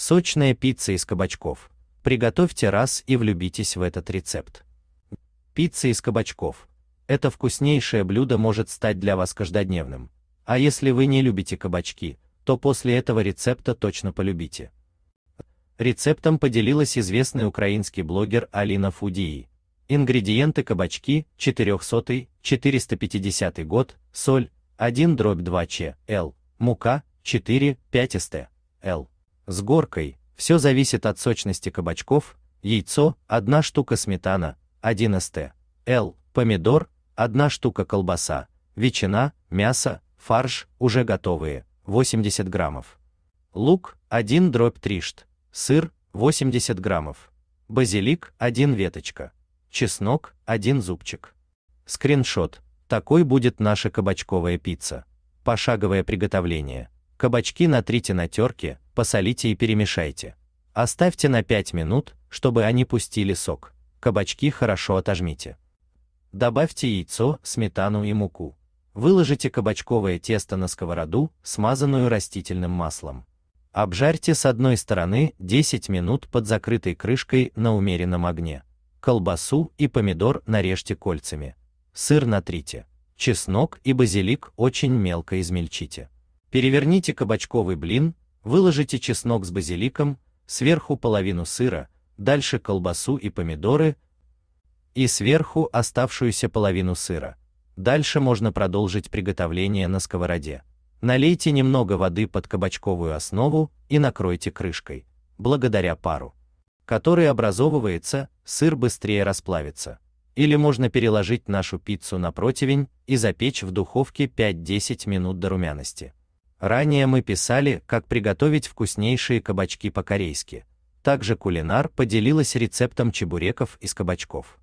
Сочная пицца из кабачков. Приготовьте раз и влюбитесь в этот рецепт. Пицца из кабачков. Это вкуснейшее блюдо может стать для вас каждодневным. А если вы не любите кабачки, то после этого рецепта точно полюбите. Рецептом поделилась известный украинский блогер Алина Фудии. Ингредиенты кабачки 400-450 год, соль 1 дробь 2 ч, л, мука 4-5 ст, л с горкой, все зависит от сочности кабачков, яйцо, одна штука сметана, 1 ст, л, помидор, одна штука колбаса, ветчина, мясо, фарш, уже готовые, 80 граммов. Лук, 1 дробь тришт. сыр, 80 граммов. Базилик, 1 веточка. Чеснок, 1 зубчик. Скриншот. Такой будет наша кабачковая пицца. Пошаговое приготовление. Кабачки натрите на терке, посолите и перемешайте. Оставьте на 5 минут, чтобы они пустили сок. Кабачки хорошо отожмите. Добавьте яйцо, сметану и муку. Выложите кабачковое тесто на сковороду, смазанную растительным маслом. Обжарьте с одной стороны 10 минут под закрытой крышкой на умеренном огне. Колбасу и помидор нарежьте кольцами. Сыр натрите. Чеснок и базилик очень мелко измельчите. Переверните кабачковый блин Выложите чеснок с базиликом, сверху половину сыра, дальше колбасу и помидоры, и сверху оставшуюся половину сыра. Дальше можно продолжить приготовление на сковороде. Налейте немного воды под кабачковую основу и накройте крышкой. Благодаря пару, который образовывается, сыр быстрее расплавится. Или можно переложить нашу пиццу на противень и запечь в духовке 5-10 минут до румяности. Ранее мы писали, как приготовить вкуснейшие кабачки по-корейски. Также кулинар поделилась рецептом чебуреков из кабачков.